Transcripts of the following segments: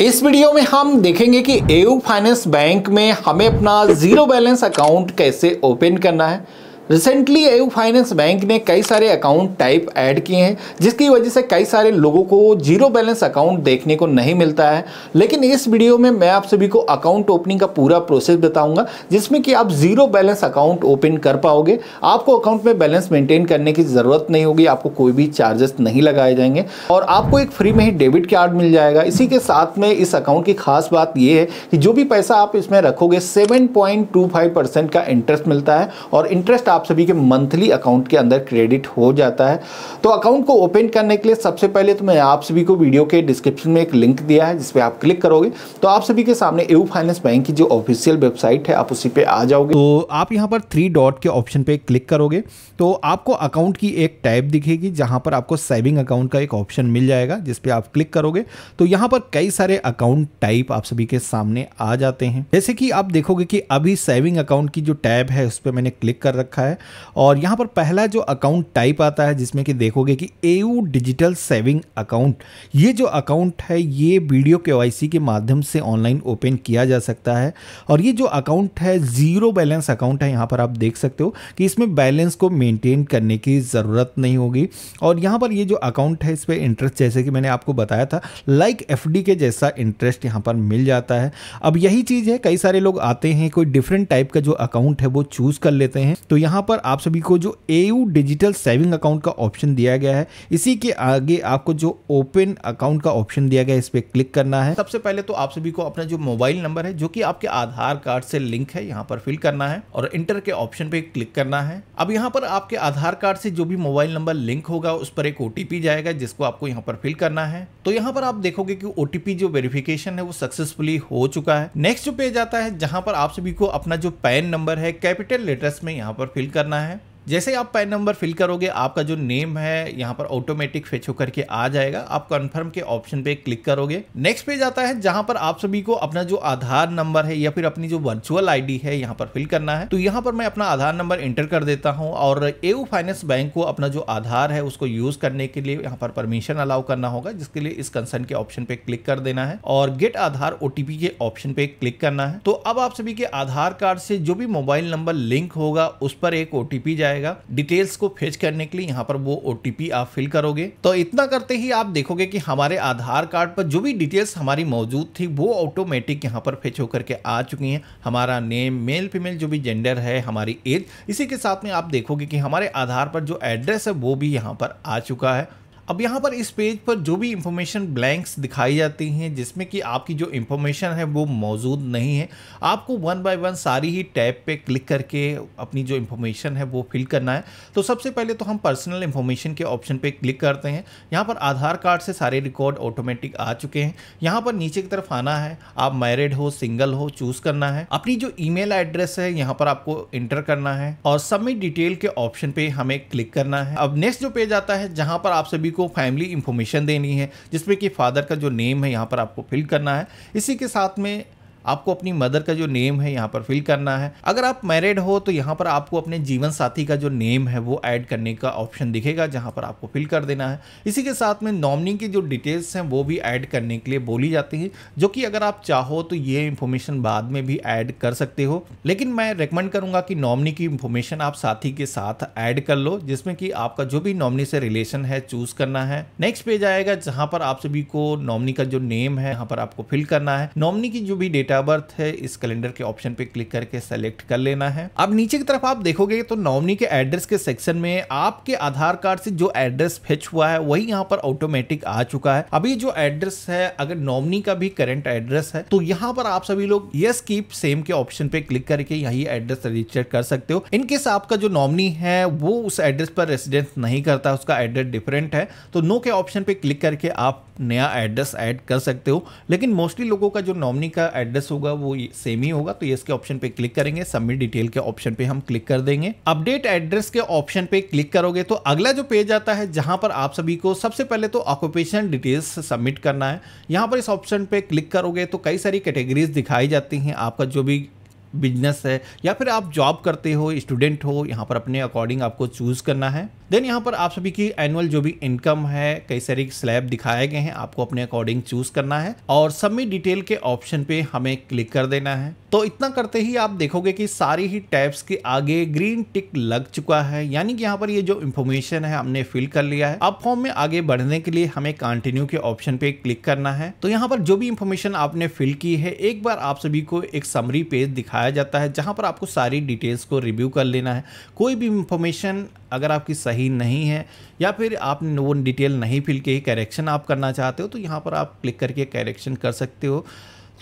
इस वीडियो में हम देखेंगे कि एयू फाइनेंस बैंक में हमें अपना जीरो बैलेंस अकाउंट कैसे ओपन करना है रिसेंटली एयू फाइनेंस बैंक ने कई सारे अकाउंट टाइप ऐड किए हैं जिसकी वजह से कई सारे लोगों को जीरो बैलेंस अकाउंट देखने को नहीं मिलता है लेकिन इस वीडियो में मैं आप सभी को अकाउंट ओपनिंग का पूरा प्रोसेस बताऊंगा जिसमें कि आप जीरो बैलेंस अकाउंट ओपन कर पाओगे आपको अकाउंट में बैलेंस मेंटेन करने की ज़रूरत नहीं होगी आपको कोई भी चार्जेस नहीं लगाए जाएंगे और आपको एक फ्री में ही डेबिट कार्ड मिल जाएगा इसी के साथ में इस अकाउंट की खास बात यह है कि जो भी पैसा आप इसमें रखोगे सेवन का इंटरेस्ट मिलता है और इंटरेस्ट आप सभी के मंथली अकाउंट के अंदर क्रेडिट हो जाता है तो अकाउंट को ओपन करने के लिए सबसे पहले तो मैं आप सभी को वीडियो के डिस्क्रिप्शन में एक लिंक दिया है जिसपे आप क्लिक करोगे तो आप सभी के सामने एयू फाइनेंस बैंक की जो ऑफिशियल वेबसाइट है आप उसी पर आ जाओगे तो आप यहाँ पर थ्री डॉट के ऑप्शन पर क्लिक करोगे तो आपको अकाउंट की एक टाइप दिखेगी जहाँ पर आपको सेविंग अकाउंट का एक ऑप्शन मिल जाएगा जिसपे आप क्लिक करोगे तो यहाँ पर कई सारे अकाउंट टाइप आप सभी के सामने आ जाते हैं जैसे कि आप देखोगे कि अभी सेविंग अकाउंट की जो टैब है उस पर मैंने क्लिक कर रखा है है और यहाँ पर पहला जो अकाउंट टाइप आता है जिसमें कि देखोगे कि ए डिजिटल सेविंग अकाउंट ये जो अकाउंट है ये वीडियो के के माध्यम से ऑनलाइन ओपन किया जा सकता है और ये जो अकाउंट है ज़ीरो बैलेंस अकाउंट है यहाँ पर आप देख सकते हो कि इसमें बैलेंस को मेनटेन करने की ज़रूरत नहीं होगी और यहाँ पर ये जो अकाउंट है इस पर इंटरेस्ट जैसे कि मैंने आपको बताया था लाइक एफ के जैसा इंटरेस्ट यहाँ पर मिल जाता है अब यही चीज़ है कई सारे लोग आते हैं कोई डिफरेंट टाइप का जो अकाउंट है वो चूज़ कर लेते हैं तो यहाँ यहाँ पर आप सभी को जो ए डिजिटल सेविंग अकाउंट का ऑप्शन दिया गया है इसी के आगे आपको जो ओपन अकाउंट का ऑप्शन दिया गया है इस पर क्लिक करना है सबसे पहले तो आप सभी को अपना जो मोबाइल नंबर है जो कि आपके आधार कार्ड से लिंक है यहाँ पर फिल करना है और इंटर के ऑप्शन पे क्लिक करना है अब यहाँ पर आपके आधार कार्ड से जो भी मोबाइल नंबर लिंक होगा उस पर एक ओटीपी जाएगा जिसको आपको यहाँ पर फिल करना है तो यहाँ पर आप देखोगे की ओटीपी जो वेरिफिकेशन है वो सक्सेसफुली हो चुका है नेक्स्ट जो पेज आता है जहाँ पर आप सभी को अपना जो पैन नंबर है कैपिटल लेटर्स में यहाँ पर फिल करना है जैसे आप पैन नंबर फिल करोगे आपका जो नेम है यहाँ पर ऑटोमेटिक फेच होकर के आ जाएगा आप कंफर्म के ऑप्शन पे क्लिक करोगे नेक्स्ट पेज आता है जहाँ पर आप सभी को अपना जो आधार नंबर है या फिर अपनी जो वर्चुअल आईडी है यहाँ पर फिल करना है तो यहाँ पर मैं अपना आधार नंबर एंटर कर देता हूँ और ए फाइनेंस बैंक को अपना जो आधार है उसको यूज करने के लिए यहाँ पर परमिशन अलाउ करना होगा जिसके लिए इस कंसर्न के ऑप्शन पे क्लिक कर देना है और गेट आधार ओटीपी के ऑप्शन पे क्लिक करना है तो अब आप सभी के आधार कार्ड से जो भी मोबाइल नंबर लिंक होगा उस पर एक ओटीपी जाए जाएगा डिटेल्स को फेच करने के लिए यहाँ पर वो ओ आप फिल करोगे तो इतना करते ही आप देखोगे कि हमारे आधार कार्ड पर जो भी डिटेल्स हमारी मौजूद थी वो ऑटोमेटिक यहाँ पर फेच होकर के आ चुकी हैं हमारा नेम मेल फीमेल जो भी जेंडर है हमारी एज इसी के साथ में आप देखोगे कि हमारे आधार पर जो एड्रेस है वो भी यहाँ पर आ चुका है अब यहाँ पर इस पेज पर जो भी इंफॉर्मेशन ब्लैंक्स दिखाई जाती हैं जिसमें कि आपकी जो इंफॉर्मेशन है वो मौजूद नहीं है आपको वन बाय वन सारी ही टैब पे क्लिक करके अपनी जो इंफॉर्मेशन है वो फिल करना है तो सबसे पहले तो हम पर्सनल इन्फॉर्मेशन के ऑप्शन पे क्लिक करते हैं यहाँ पर आधार कार्ड से सारे रिकॉर्ड ऑटोमेटिक आ चुके हैं यहाँ पर नीचे की तरफ आना है आप मैरिड हो सिंगल हो चूज़ करना है अपनी जो ई एड्रेस है यहाँ पर आपको इंटर करना है और सबमिट डिटेल के ऑप्शन पे हमें क्लिक करना है अब नेक्स्ट जो पेज आता है जहाँ पर आप सभी को फैमिली इंफॉर्मेशन देनी है जिसमें कि फादर का जो नेम है यहाँ पर आपको फिल करना है इसी के साथ में आपको अपनी मदर का जो नेम है यहाँ पर फिल करना है अगर आप मैरिड हो तो यहाँ पर आपको अपने जीवन साथी का जो नेम है वो ऐड करने का ऑप्शन दिखेगा जहाँ पर आपको फिल कर देना है इसी के साथ में नॉमनी की जो डिटेल्स हैं वो भी ऐड करने के लिए बोली जाती है जो कि अगर आप चाहो तो ये इन्फॉर्मेशन बाद में भी ऐड कर सकते हो लेकिन मैं रिकमेंड करूँगा कि नॉमनी की इन्फॉर्मेशन आप साथी के साथ ऐड कर लो जिसमें कि आपका जो भी नॉमनी से रिलेशन है चूज करना है नेक्स्ट पेज आएगा जहाँ पर आप सभी को नॉमनी का जो नेम है यहाँ पर आपको फिल करना है नॉमनी की जो भी डेटा डेटा बर्थ है इस कैलेंडर के ऑप्शन पे क्लिक करके सेलेक्ट कर लेना है अब नीचे की तरफ आप देखोगे तो नॉमनी के एड्रेस के सेक्शन में आपके आधार कार्ड से जो एड्रेस फेच हुआ है वही यहाँ पर ऑटोमेटिक आ चुका है अभी जो एड्रेस है अगर नॉमनी का भी करंट एड्रेस है तो यहाँ पर आप सभी लोग यस कीप सेम के ऑप्शन पे क्लिक करके यही एड्रेस रजिस्टर कर सकते हो इनकेस आपका जो नॉमनी है वो उस एड्रेस पर रेसिडेंस नहीं करता उसका एड्रेस डिफरेंट है तो नो के ऑप्शन पे क्लिक करके आप नया एड्रेस ऐड कर सकते हो लेकिन मोस्टली लोगों का जो नॉमनी का एड्रेस होगा वो सेम ही होगा तो इसके ऑप्शन पे क्लिक करेंगे सबमिट डिटेल के ऑप्शन पे हम क्लिक कर देंगे अपडेट एड्रेस के ऑप्शन पे क्लिक करोगे तो अगला जो पेज आता है जहां पर आप सभी को सबसे पहले तो ऑक्यूपेशन डिटेल्स सबमिट करना है यहाँ पर इस ऑप्शन पे क्लिक करोगे तो कई सारी कैटेगरीज दिखाई जाती हैं आपका जो भी बिजनेस है या फिर आप जॉब करते हो स्टूडेंट हो यहाँ पर अपने अकॉर्डिंग आपको चूज़ करना है देन यहाँ पर आप सभी की एनुअल जो भी इनकम है कई सारी स्लैब दिखाए गए हैं आपको अपने अकॉर्डिंग चूज़ करना है और सबमिट डिटेल के ऑप्शन पे हमें क्लिक कर देना है तो इतना करते ही आप देखोगे कि सारी ही टैब्स के आगे ग्रीन टिक लग चुका है यानी कि यहाँ पर ये जो इन्फॉर्मेशन है हमने फिल कर लिया है अब फॉर्म में आगे बढ़ने के लिए हमें कंटिन्यू के ऑप्शन पे क्लिक करना है तो यहाँ पर जो भी इन्फॉर्मेशन आपने फिल की है एक बार आप सभी को एक समरी पेज दिखाया दिखाया जाता है जहाँ पर आपको सारी डिटेल्स को रिव्यू कर लेना है कोई भी इंफॉर्मेशन अगर आपकी सही नहीं है या फिर आप वो डिटेल नहीं फिल ही करेक्शन आप करना चाहते हो तो यहाँ पर आप क्लिक करके करेक्शन कर सकते हो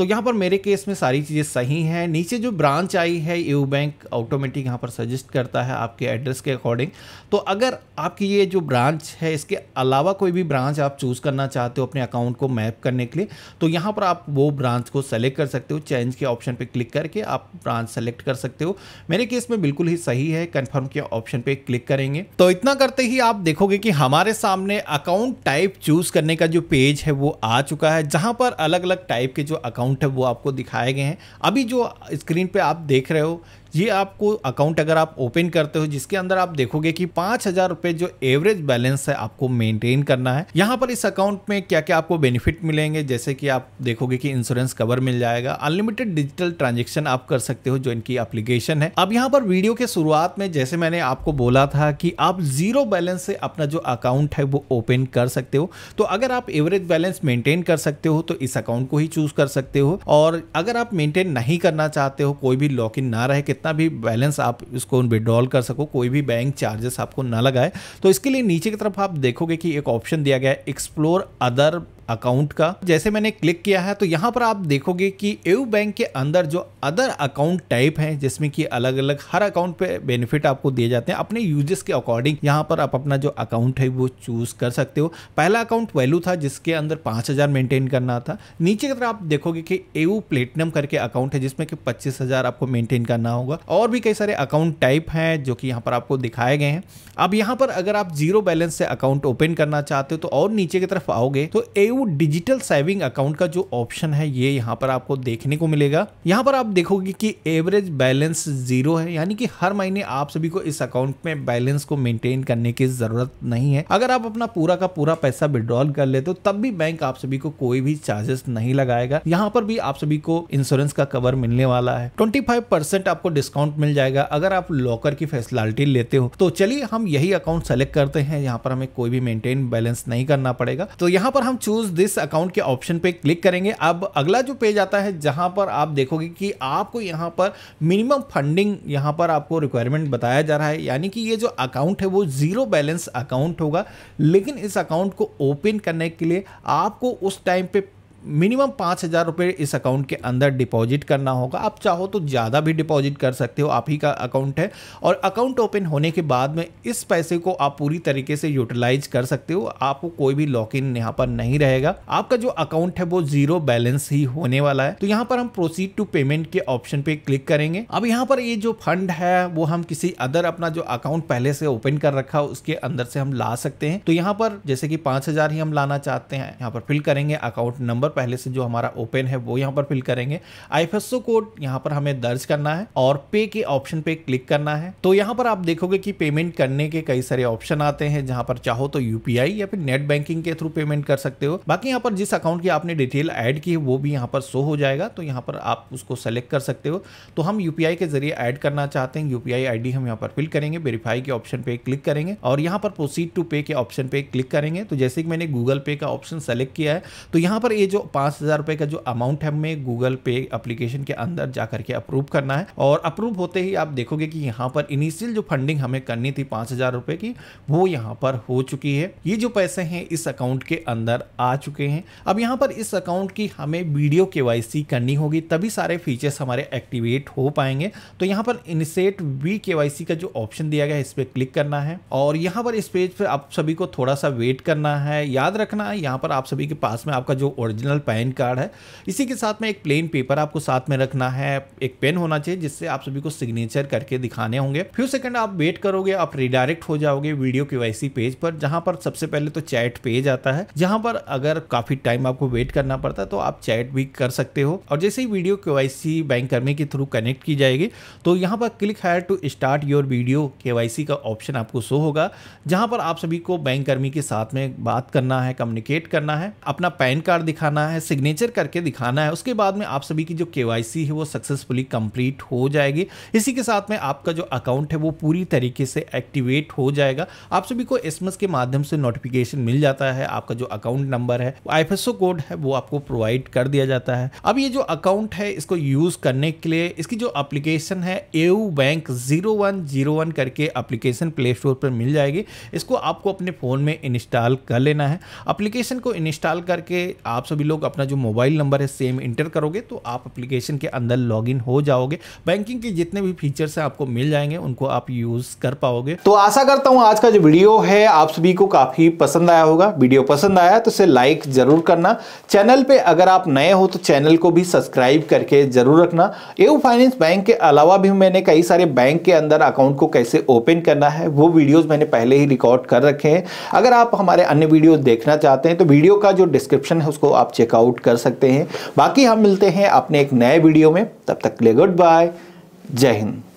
तो यहाँ पर मेरे केस में सारी चीज़ें सही हैं नीचे जो ब्रांच आई है यू बैंक ऑटोमेटिक यहाँ पर सजेस्ट करता है आपके एड्रेस के अकॉर्डिंग तो अगर आपकी ये जो ब्रांच है इसके अलावा कोई भी ब्रांच आप चूज़ करना चाहते हो अपने अकाउंट को मैप करने के लिए तो यहाँ पर आप वो ब्रांच को सेलेक्ट कर सकते हो चेंज के ऑप्शन पर क्लिक करके आप ब्रांच सेलेक्ट कर सकते हो मेरे केस में बिल्कुल ही सही है कन्फर्म के ऑप्शन पर क्लिक करेंगे तो इतना करते ही आप देखोगे कि हमारे सामने अकाउंट टाइप चूज़ करने का जो पेज है वो आ चुका है जहाँ पर अलग अलग टाइप के जो अकाउंट अकाउंट है वो आपको दिखाए गए हैं अभी जो स्क्रीन पे आप देख रहे हो ये आपको अकाउंट अगर आप ओपन करते हो जिसके अंदर आप देखोगे कि पांच हज़ार रुपए जो एवरेज बैलेंस है आपको मेंटेन करना है यहाँ पर इस अकाउंट में क्या क्या आपको बेनिफिट मिलेंगे जैसे कि आप देखोगे कि इंश्योरेंस कवर मिल जाएगा अनलिमिटेड डिजिटल ट्रांजेक्शन आप कर सकते हो जो इनकी अप्लीकेशन है अब यहाँ पर वीडियो के शुरुआत में जैसे मैंने आपको बोला था कि आप जीरो बैलेंस से अपना जो अकाउंट है वो ओपन कर सकते हो तो अगर आप एवरेज बैलेंस मेंटेन कर सकते हो तो इस अकाउंट को ही चूज कर सकते हो और अगर आप मेंटेन नहीं करना चाहते हो कोई भी लॉक इन ना रहे जितना भी बैलेंस आप इसको विड्रॉल कर सको कोई भी बैंक चार्जेस आपको ना लगाए तो इसके लिए नीचे की तरफ आप देखोगे कि एक ऑप्शन दिया गया है एक्सप्लोर अदर अकाउंट का जैसे मैंने क्लिक किया है तो यहाँ पर आप देखोगे कि एयू बैंक के अंदर जो अदर अकाउंट टाइप हैं जिसमें कि अलग अलग हर अकाउंट पे बेनिफिट आपको दिए जाते हैं अपने यूजेस के अकॉर्डिंग यहाँ पर आप अपना जो अकाउंट है वो चूज कर सकते हो पहला अकाउंट वैल्यू था जिसके अंदर पाँच मेंटेन करना था नीचे की तरफ आप देखोगे कि एयू प्लेटिनम करके अकाउंट है जिसमें कि पच्चीस आपको मेंटेन करना होगा और भी कई सारे अकाउंट टाइप हैं जो कि यहाँ पर आपको दिखाए गए हैं अब यहाँ पर अगर आप जीरो बैलेंस से अकाउंट ओपन करना चाहते हो तो और नीचे की तरफ आओगे तो एयू डिजिटल सेविंग अकाउंट का जो ऑप्शन है ये यहाँ पर आपको देखने को मिलेगा यहाँ पर आप देखोगे कि एवरेज बैलेंस जीरो है यानी कि हर महीने आप सभी को इस अकाउंट में बैलेंस को मेंटेन करने की जरूरत नहीं है अगर आप अपना पूरा का पूरा पैसा विड्रॉल कर लेते हो तब भी बैंक आप सभी को कोई भी चार्जेस नहीं लगाएगा यहाँ पर भी आप सभी को इंश्योरेंस का कवर मिलने वाला है ट्वेंटी आपको डिस्काउंट मिल जाएगा अगर आप लॉकर की फैसिलिटी लेते हो तो चलिए हम यही अकाउंट सेलेक्ट करते हैं यहाँ पर हमें कोई भी मेंटेन बैलेंस नहीं करना पड़ेगा तो यहाँ पर हम चूज चूज दिस अकाउंट के ऑप्शन पे क्लिक करेंगे अब अगला जो पेज आता है जहां पर आप देखोगे कि आपको यहां पर मिनिमम फंडिंग यहां पर आपको रिक्वायरमेंट बताया जा रहा है यानी कि ये जो अकाउंट है वो ज़ीरो बैलेंस अकाउंट होगा लेकिन इस अकाउंट को ओपन करने के लिए आपको उस टाइम पे मिनिमम पाँच हज़ार रुपये इस अकाउंट के अंदर डिपॉजिट करना होगा आप चाहो तो ज़्यादा भी डिपॉजिट कर सकते हो आप ही का अकाउंट है और अकाउंट ओपन होने के बाद में इस पैसे को आप पूरी तरीके से यूटिलाइज कर सकते हो आपको कोई भी लॉक इन यहाँ पर नहीं रहेगा आपका जो अकाउंट है वो जीरो बैलेंस ही होने वाला है तो यहाँ पर हम प्रोसीड टू पेमेंट के ऑप्शन पे क्लिक करेंगे अब यहाँ पर ये जो फंड है वो हम किसी अदर अपना जो अकाउंट पहले से ओपन कर रखा उसके अंदर से हम ला सकते हैं तो यहाँ पर जैसे कि पाँच ही हम लाना चाहते हैं यहाँ पर फिल करेंगे अकाउंट नंबर पहले से जो हमारा ओपन है वो यहाँ पर फिल करेंगे आई कोड यहाँ पर हमें दर्ज करना है और पे के ऑप्शन पे क्लिक करना है तो यहाँ पर आप देखोगे कि पेमेंट करने के कई सारे ऑप्शन आते हैं जहाँ पर चाहो तो यूपीआई या फिर नेट बैंकिंग के थ्रू पेमेंट कर सकते हो बाकी यहाँ पर जिस अकाउंट की आपने डिटेल ऐड की है वो भी यहाँ पर शो हो जाएगा तो यहाँ पर आप उसको सेलेक्ट कर सकते हो तो हम यूपीआई के जरिए ऐड करना चाहते हैं यूपीआई आईडी हम यहाँ पर फिल करेंगे वेरीफाई के ऑप्शन पे क्लिक करेंगे और यहाँ पर प्रोसीड टू पे के ऑप्शन पे क्लिक करेंगे तो जैसे कि मैंने गूगल पे का ऑप्शन सेलेक्ट किया है तो यहाँ पर ये जो पांच हज़ार रुपए का जो अमाउंट है हमें गूगल पे एप्लीकेशन के अंदर जा करके अप्रूव करना है और अप्रूव होते ही आप देखोगे कि यहाँ पर इनिशियल जो फंडिंग हमें करनी थी पांच हज़ार रुपए की वो यहाँ पर हो चुकी है ये जो पैसे हैं इस अकाउंट के अंदर आ चुके हैं अब यहाँ पर इस अकाउंट की हमें वीडियो के करनी होगी तभी सारे फीचर्स हमारे एक्टिवेट हो पाएंगे तो यहाँ पर इनिशिएट वी के का जो ऑप्शन दिया गया है इस पर क्लिक करना है और यहाँ पर इस पेज पर आप सभी को थोड़ा सा वेट करना है याद रखना है यहाँ पर आप सभी के पास में आपका जो ओरिजिनल ओरिजिनल पैन कार्ड है इसी के साथ में एक प्लेन पेपर आपको साथ में रखना है एक पेन होना चाहिए जिससे आप सभी को सिग्नेचर करके दिखाने होंगे फ्यू सेकंड आप वेट करोगे आप रिडायरेक्ट हो जाओगे वीडियो के पेज पर जहां पर सबसे पहले तो चैट पेज आता है जहां पर अगर काफी टाइम आपको वेट करना पड़ता है तो आप चैट भी कर सकते हो और जैसे ही वीडियो के बैंक कर्मी के थ्रू कनेक्ट की जाएगी तो यहाँ पर click here to start your video के का ऑप्शन आपको शो होगा जहां पर आप सभी को बैंक कर्मी के साथ में बात करना है कम्युनिकेट करना है अपना पैन कार्ड दिखाना करना है सिग्नेचर करके दिखाना है उसके बाद में आप सभी की जो के है वो सक्सेसफुली कंप्लीट हो जाएगी इसी के साथ में आपका जो अकाउंट है वो पूरी तरीके से एक्टिवेट हो जाएगा आप सभी को एस के माध्यम से नोटिफिकेशन मिल जाता है आपका जो अकाउंट नंबर है आई कोड है वो आपको प्रोवाइड कर दिया जाता है अब ये जो अकाउंट है इसको यूज करने के लिए इसकी जो अप्लीकेशन है AU bank zero one zero one करके अप्लीकेशन प्ले स्टोर पर मिल जाएगी इसको आपको अपने फ़ोन में इंस्टॉल कर लेना है अप्लीकेशन को इंस्टॉल करके आप सभी लोग अपना जो मोबाइल नंबर है सेम इंटर करोगे तो आप एप्लीकेशन के अंदर लॉगिन हो जाओगे बैंकिंग के जितने भी फीचर्स हैं आपको मिल जाएंगे उनको आप यूज कर पाओगे तो आशा करता हूँ आज का जो वीडियो है आप सभी को काफी पसंद आया होगा वीडियो पसंद आया तो इसे लाइक जरूर करना चैनल पर अगर आप नए हो तो चैनल को भी सब्सक्राइब करके जरूर रखना एव फाइनेंस बैंक के अलावा भी मैंने कई सारे बैंक के अंदर अकाउंट को कैसे ओपन करना है वो वीडियोज मैंने पहले ही रिकॉर्ड कर रखे हैं अगर आप हमारे अन्य वीडियो देखना चाहते हैं तो वीडियो का जो डिस्क्रिप्शन है उसको आप चेक चेकआउट कर सकते हैं बाकी हम मिलते हैं अपने एक नए वीडियो में तब तक के लिए गुड बाय जय हिंद